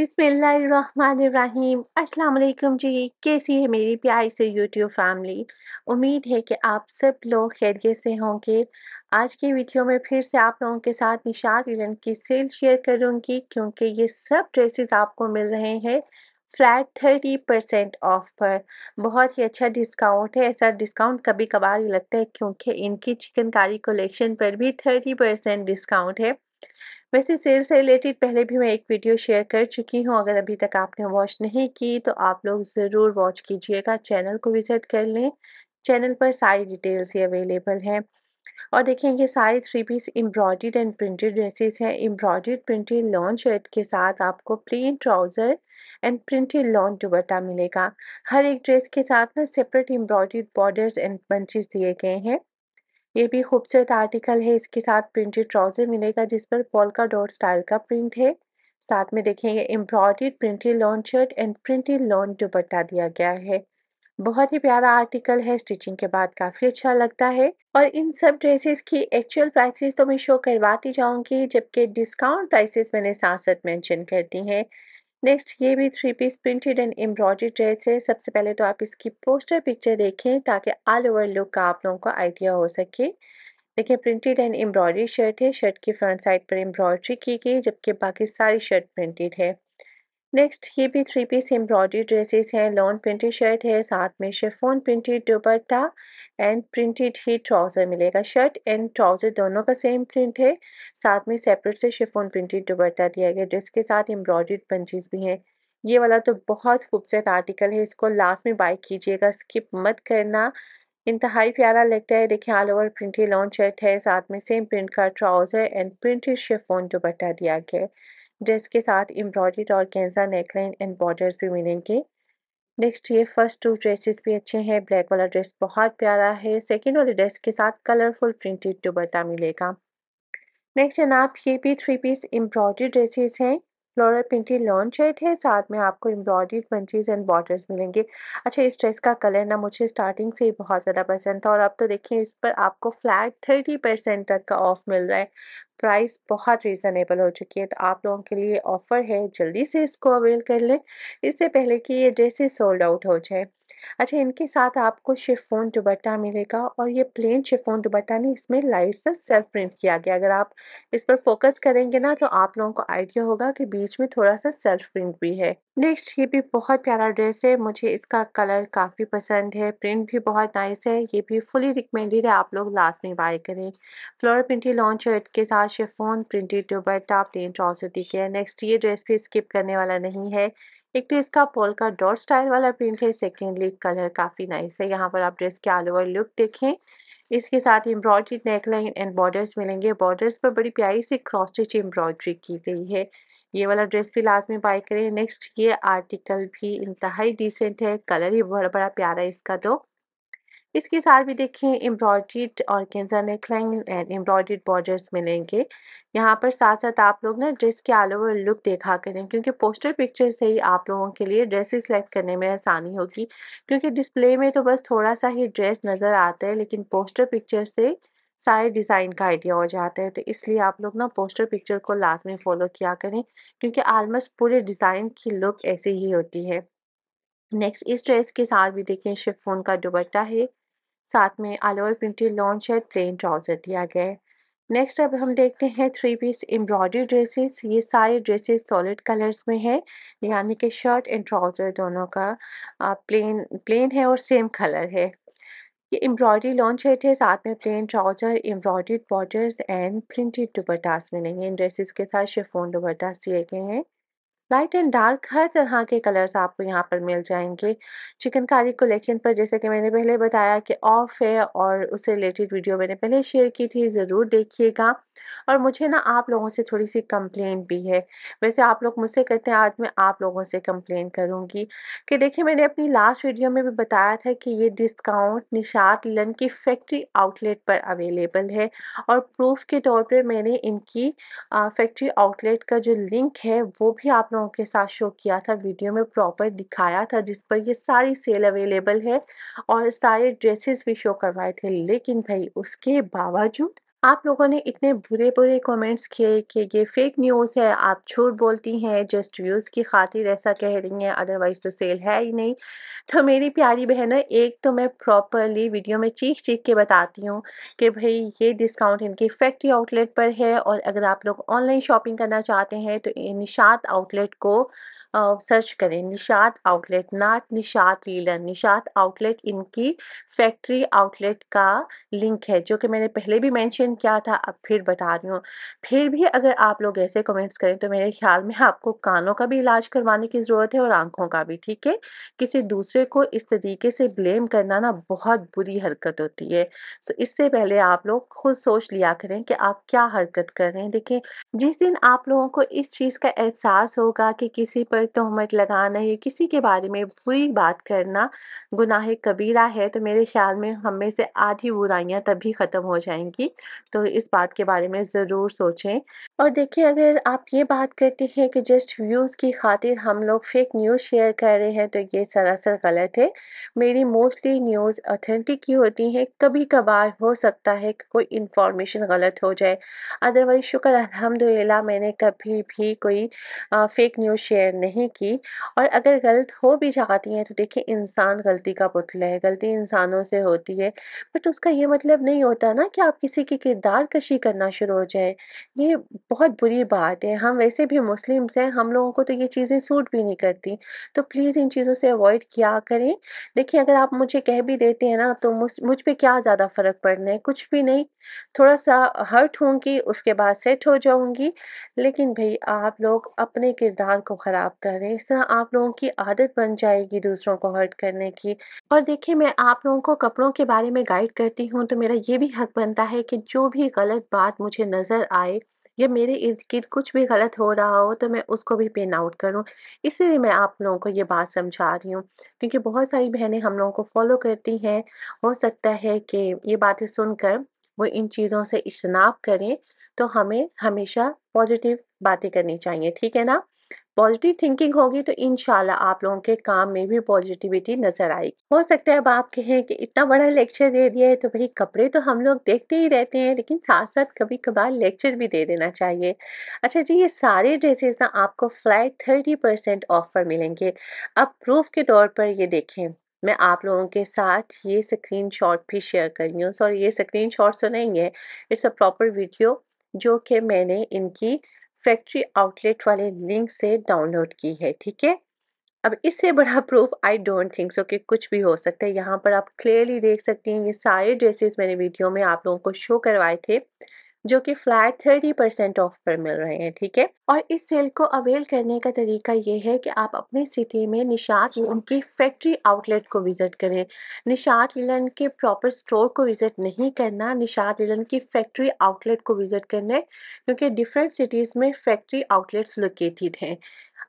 बिसमीम अस्सलाम जी कैसी है मेरी प्यारी से यूट्यूब फैमिली उम्मीद है कि आप सब लोग खैरियत से होंगे आज की वीडियो में फिर से आप लोगों के साथ निशात इलन की सेल शेयर करूंगी क्योंकि ये सब ड्रेसेस आपको मिल रहे हैं फ्लैट थर्टी परसेंट ऑफ पर बहुत ही अच्छा डिस्काउंट है ऐसा डिस्काउंट कभी कभार ही लगता है क्योंकि इनकी चिकनकारी कलेक्शन पर भी थर्टी परसेंट डिस्काउंट है वैसे सेल से रिलेटेड पहले भी मैं एक वीडियो शेयर कर चुकी हूँ अगर अभी तक आपने वॉच नहीं की तो आप लोग ज़रूर वॉच कीजिएगा चैनल को विज़िट कर लें चैनल पर सारी डिटेल्स ही अवेलेबल हैं और देखें ये सारे three piece embroidered and printed dresses हैं एम्ब्रॉयड प्रिंटेड लॉन शर्ट के साथ आपको plain trouser and printed lawn dupatta मिलेगा हर एक ड्रेस के साथ ना सेपरेट एम्ब्रॉयड बॉर्डर्स एंड बंचेस दिए गए हैं ये भी खूबसूरत आर्टिकल है इसके साथ प्रिंटेड ट्राउजर मिलेगा जिस पर पोलका डॉट स्टाइल का प्रिंट है साथ में देखेंगे embroidered printed long shirt and printed long dupatta दिया गया है बहुत ही प्यारा आर्टिकल है स्टिचिंग के बाद काफ़ी अच्छा लगता है और इन सब ड्रेसेस की एक्चुअल प्राइसेस तो मैं शो करवाती जाऊंगी जबकि डिस्काउंट प्राइसेस मैंने साथ साथ मेंशन कर दी हैं नेक्स्ट ये भी three piece printed and embroidery dress है सबसे पहले तो आप इसकी पोस्टर पिक्चर देखें ताकि ऑल ओवर लुक का आप लोगों को आइडिया हो सके देखिए प्रिंटेड एंड एम्ब्रॉयडरी शर्ट है शर्ट की फ्रंट साइड पर एम्ब्रॉयडरी की गई जबकि बाकी सारी शर्ट प्रिंटेड है नेक्स्ट ये भी थ्री पीस एम्ब्रॉयडरी ड्रेसेस हैं लॉन प्रिंटेड शर्ट है साथ में chiffon printed dupatta and printed ही ट्राउज़र मिलेगा शर्ट एंड ट्राउज़र दोनों का सेम प्रिंट है साथ में सेपरेट से शेफोन प्रिंटेड दुपट्टा दिया गया ड्रेस के साथ एम्ब्रॉयडरी पंचीज भी हैं ये वाला तो बहुत खूबसूरत आर्टिकल है इसको लास्ट में बाई कीजिएगा स्किप मत करना इंतहाई प्यारा लगता है देखिए all over printed long shirt है साथ में सेम प्रिंट का trouser and printed chiffon dupatta दिया गया है ड्रेस के साथ एम्ब्रॉयड और कैंसा नेकलाइन एंड बॉर्डर्स भी मिलेंगे नेक्स्ट ये फर्स्ट टू ड्रेसेस भी अच्छे हैं ब्लैक वाला ड्रेस बहुत प्यारा है सेकेंड वाले ड्रेस के साथ कलरफुल प्रिंटेड दुबट्टा मिलेगा नेक्स्ट जनाब ये भी थ्री पीस एम्ब्रॉयड ड्रेसेस हैं फ्लोरल प्रिंटेड लॉन्च शर्ट है साथ में आपको एम्ब्रॉयड पंचेज एंड बॉर्डर्स मिलेंगे अच्छा इस ड्रेस का कलर ना मुझे स्टार्टिंग से बहुत ज़्यादा पसंद था और अब तो देखिए इस पर आपको फ्लैट थर्टी परसेंट तक का ऑफ मिल रहा है प्राइस बहुत रीज़नेबल हो चुकी है तो आप लोगों के लिए ऑफ़र है जल्दी से इसको अवेल कर लें इससे पहले कि ये ड्रेसेस सोल्ड आउट हो जाए अच्छा इनके साथ आपको शिफोन दुबट्टा मिलेगा और ये प्लेन शिफोन दुबट्टा नहीं इसमें लाइट सा सेल्फ प्रिंट किया गया अगर आप इस पर फोकस करेंगे ना तो आप लोगों को आइडिया होगा कि बीच में थोड़ा सा सेल्फ प्रिंट भी है नेक्स्ट ये भी बहुत प्यारा ड्रेस है मुझे इसका कलर काफ़ी पसंद है प्रिंट भी बहुत नाइस है ये भी फुली रिकमेंडेड है आप लोग लास्ट में बाय करें फ्लोर प्रिंटी लॉन्च के साथ शेफोन प्रिंटेड दुबई टॉप ने ट्राउजर दी गया नेक्स्ट ये ड्रेस भी स्किप करने वाला नहीं है एक तो इसका पोल का डॉट स्टाइल वाला प्रिंट है सेकेंडली कलर काफ़ी नाइस है यहाँ पर आप ड्रेस के ऑल ओवर लुक देखें इसके साथ एम्ब्रॉयड्री नेकलाइन एंड बॉर्डर्स मिलेंगे बॉर्डर्स पर बड़ी प्यारी सी क्रॉस स्टिच एम्ब्रॉयड्री की गई है ये वाला ड्रेस भी लास्ट में बाय करें नेक्स्ट ये आर्टिकल भी इंतहाई डिसेंट है कलर ही बड़ा बड़ा प्यारा है इसका तो इसके साथ भी देखें एम्ब्रॉयड्रीड और कैंसर नेकलाइन एंड एम्ब्रॉयड्रीड बॉर्डर्स मिलेंगे यहाँ पर साथ साथ आप लोग ना ड्रेस के ऑल ओवर लुक देखा करें क्योंकि पोस्टर पिक्चर से ही आप लोगों के लिए ड्रेस सेलेक्ट करने में आसानी होगी क्योंकि डिस्प्ले में तो बस थोड़ा सा ही ड्रेस नज़र आता है लेकिन पोस्टर पिक्चर से सारे डिज़ाइन का आइडिया हो जाता है तो इसलिए आप लोग ना पोस्टर पिक्चर को लास्ट में फॉलो किया करें क्योंकि आलमोस्ट पूरे डिज़ाइन की लुक ऐसी ही होती है नेक्स्ट इस ड्रेस के साथ भी देखें शिफोन का दुपट्टा है साथ में all over printed lawn shirt plain trouser दिया गया है नेक्स्ट अब हम देखते हैं थ्री पीस एम्ब्रॉयडरी ड्रेसेस ये सारे ड्रेसेस सॉलिड कलर्स में है यानी कि शर्ट एंड ट्राउज़र दोनों का प्लेन प्लेन है और सेम कलर है ये एम्ब्रॉयडरी लॉन्च शर्ट है साथ में plain trouser embroidered borders and printed dupattas में नहीं इन ड्रेसेस के साथ शेफोन दुपट्टास दिए गए हैं लाइट एंड डार्क हर तरह के कलर्स आपको यहाँ पर मिल जाएंगे चिकनकारी कलेक्शन पर जैसे कि मैंने पहले बताया कि ऑफ है और उससे रिलेटेड वीडियो मैंने पहले शेयर की थी ज़रूर देखिएगा और मुझे ना आप लोगों से थोड़ी सी कंप्लेंट भी है वैसे आप लोग मुझसे कहते हैं आज मैं आप लोगों से कंप्लेंट करूंगी कि देखिए मैंने अपनी लास्ट वीडियो में भी बताया था कि ये डिस्काउंट निशात लन की फैक्ट्री आउटलेट पर अवेलेबल है और प्रूफ के तौर पर मैंने इनकी फैक्ट्री आउटलेट का जो लिंक है वो भी आप लोगों के साथ शो किया था वीडियो में प्रॉपर दिखाया था जिस पर ये सारी सेल अवेलेबल है और सारे ड्रेसेस भी शो करवाए थे लेकिन भाई उसके बावजूद आप लोगों ने इतने बुरे बुरे कमेंट्स किए कि ये फेक न्यूज़ है आप झूठ बोलती हैं जस्ट व्यूज़ की खातिर ऐसा कह रही हैं अदरवाइज़ तो सेल है ही नहीं तो मेरी प्यारी बहनों एक तो मैं प्रॉपरली वीडियो में चीख चीख के बताती हूँ कि भाई ये डिस्काउंट इनकी फैक्ट्री आउटलेट पर है और अगर आप लोग ऑनलाइन शॉपिंग करना चाहते हैं तो निशात आउटलेट को आ, सर्च करें निशात आउटलेट नाट निशात लीलर निशात आउटलेट इनकी फैक्ट्री आउटलेट का लिंक है जो कि मैंने पहले भी मैंशन रीज़न क्या था अब फिर बता रही हूँ फिर भी अगर आप लोग ऐसे कमेंट्स करें तो मेरे ख्याल में आपको कानों का भी इलाज करवाने की ज़रूरत है और आंखों का भी ठीक है किसी दूसरे को इस तरीके से ब्लेम करना ना बहुत बुरी हरकत होती है सो इससे पहले आप लोग खुद सोच लिया करें कि आप क्या हरकत कर रहे हैं देखें जिस दिन आप लोगों को इस चीज़ का एहसास होगा कि किसी पर तोहमत लगाना या किसी के बारे में बुरी बात करना गुनाह कबीरा है तो मेरे ख्याल में हमें से आधी बुराइयाँ तभी ख़त्म हो जाएंगी तो इस बात के बारे में ज़रूर सोचें और देखिए अगर आप ये बात करते हैं कि जस्ट व्यूज़ की खातिर हम लोग फेक न्यूज़ शेयर कर रहे हैं तो ये सरासर गलत है मेरी मोस्टली न्यूज़ ऑथेंटिक ही होती हैं कभी कभार हो सकता है कि कोई इन्फॉर्मेशन गलत हो जाए अदरवाइज़ शुक्र अलहमदिल्ला मैंने कभी भी कोई फेक न्यूज़ शेयर नहीं की और अगर गलत हो भी जाती हैं तो देखिए इंसान गलती का पुतला है गलती इंसानों से होती है बट उसका ये मतलब नहीं होता ना कि आप किसी के किरदार कशी करना शुरू हो जाए ये बहुत बुरी बात है हम वैसे भी मुस्लिम्स हैं हम लोगों को तो ये चीज़ें सूट भी नहीं करती तो प्लीज़ इन चीज़ों से अवॉइड किया करें देखिए अगर आप मुझे कह भी देते हैं ना तो मुझ मुझ पर क्या ज़्यादा फ़र्क पड़ना है कुछ भी नहीं थोड़ा सा हर्ट होंगी उसके बाद सेट हो जाऊंगी लेकिन भाई आप लोग अपने किरदार को ख़राब कर रहे हैं इस तरह आप लोगों की आदत बन जाएगी दूसरों को हर्ट करने की और देखिए मैं आप लोगों को कपड़ों के बारे में गाइड करती हूँ तो मेरा ये भी हक बनता है कि जो भी गलत बात मुझे नज़र आए या मेरे इर्द गिर्द कुछ भी गलत हो रहा हो तो मैं उसको भी पेन आउट करूँ इसलिए मैं आप लोगों को ये बात समझा रही हूँ क्योंकि बहुत सारी बहनें हम लोगों को फॉलो करती हैं हो सकता है कि ये बातें सुनकर वो इन चीज़ों से इजनाब करें तो हमें हमेशा पॉजिटिव बातें करनी चाहिए ठीक है ना पॉजिटिव थिंकिंग होगी तो इनशाला आप लोगों के काम में भी पॉजिटिविटी नजर आएगी हो सकता है अब आप कहें कि इतना बड़ा लेक्चर दे दिया है तो भाई कपड़े तो हम लोग देखते ही रहते हैं लेकिन साथ साथ कभी कभार लेक्चर भी दे देना चाहिए अच्छा जी ये सारे ड्रेसेस ना आपको फ्लैट थर्टी परसेंट ऑफ पर मिलेंगे अब प्रूफ के तौर पर ये देखें मैं आप लोगों के साथ ये स्क्रीन भी शेयर कर रही हूँ सॉरी ये स्क्रीन तो नहीं है इट्स अ प्रॉपर वीडियो जो कि मैंने इनकी फैक्ट्री आउटलेट वाले लिंक से डाउनलोड की है ठीक है अब इससे बड़ा proof I don't think so कि कुछ भी हो सकता है यहाँ पर आप क्लियरली देख सकती हैं ये सारे ड्रेसेस मैंने वीडियो में आप लोगों को शो करवाए थे जो कि फ्लैट थर्टी परसेंट ऑफ पर मिल रहे हैं ठीक है और इस सेल को अवेल करने का तरीका ये है कि आप अपने सिटी में निशात अच्छा। उनकी फैक्ट्री आउटलेट को विज़िट करें निशात लिलन के प्रॉपर स्टोर को विज़िट नहीं करना निशात लिलन की फैक्ट्री आउटलेट को विज़िट करना क्योंकि डिफरेंट सिटीज़ में फैक्ट्री आउटलेट्स लोकेटेड हैं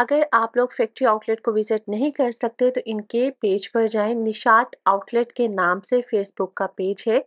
अगर आप लोग फैक्ट्री आउटलेट को विज़िट नहीं कर सकते तो इनके पेज पर जाएं निशात आउटलेट के नाम से फेसबुक का पेज है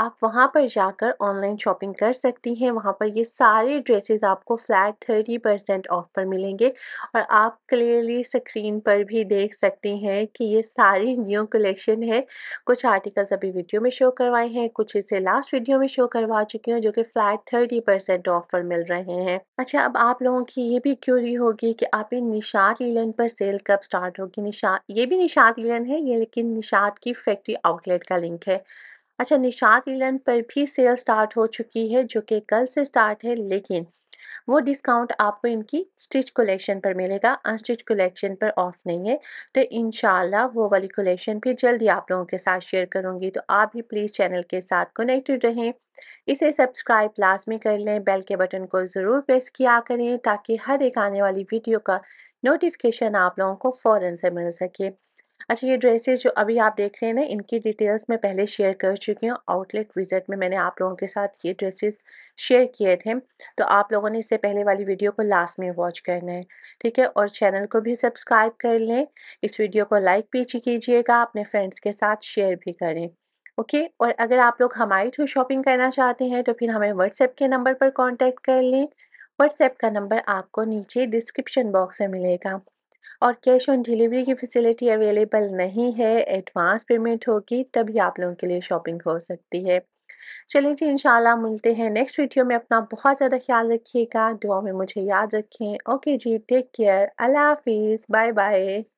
आप वहां पर जाकर ऑनलाइन शॉपिंग कर सकती हैं वहां पर ये सारे ड्रेसेस आपको फ्लैट थर्टी परसेंट ऑफ पर मिलेंगे और आप क्लियरली स्क्रीन पर भी देख सकती हैं कि ये सारी न्यू कलेक्शन है कुछ आर्टिकल्स अभी वीडियो में शो करवाए हैं कुछ इसे लास्ट वीडियो में शो करवा चुकी हूँ जो कि फ्लैट थर्टी परसेंट ऑफ पर मिल रहे हैं अच्छा अब आप लोगों की ये भी क्यूरी होगी कि आप पे निशात लीलन पर सेल कब स्टार्ट होगी निशात ये भी निशात लीलन है ये लेकिन निशात की फैक्ट्री आउटलेट का लिंक है अच्छा निशात लीलन पर भी सेल स्टार्ट हो चुकी है जो कि कल से स्टार्ट है लेकिन वो डिस्काउंट आपको इनकी स्टिच कलेक्शन पर मिलेगा अनस्टिच कलेक्शन पर ऑफ नहीं है तो इन वो वाली कलेक्शन भी जल्दी आप लोगों के साथ शेयर करूँगी तो आप भी प्लीज़ चैनल के साथ कनेक्टेड रहें इसे सब्सक्राइब लाजमी कर लें बेल के बटन को ज़रूर प्रेस किया करें ताकि हर एक आने वाली वीडियो का नोटिफिकेशन आप लोगों को फ़ौर से मिल सके अच्छा ये ड्रेसेस जो अभी आप देख रहे हैं ना इनकी डिटेल्स मैं पहले शेयर कर चुकी हूँ आउटलेट विज़िट में मैंने आप लोगों के साथ ये ड्रेसेस शेयर किए थे तो आप लोगों ने इससे पहले वाली वीडियो को लास्ट में वॉच करना है ठीक है और चैनल को भी सब्सक्राइब कर लें इस वीडियो को लाइक भी कीजिएगा अपने फ्रेंड्स के साथ शेयर भी करें ओके okay? और अगर आप लोग हमारे थ्रू शॉपिंग करना चाहते हैं तो फिर हमें व्हाट्सएप के नंबर पर कांटेक्ट कर लें व्हाट्सएप का नंबर आपको नीचे डिस्क्रिप्शन बॉक्स में मिलेगा और कैश ऑन डिलीवरी की फैसिलिटी अवेलेबल नहीं है एडवांस पेमेंट होगी तभी आप लोगों के लिए शॉपिंग हो सकती है चलिए जी इंशाल्लाह मिलते हैं नेक्स्ट वीडियो में अपना बहुत ज़्यादा ख्याल रखिएगा दुआ में मुझे याद रखें ओके जी टेक केयर अल्लाह हाफिज़ बाय बाय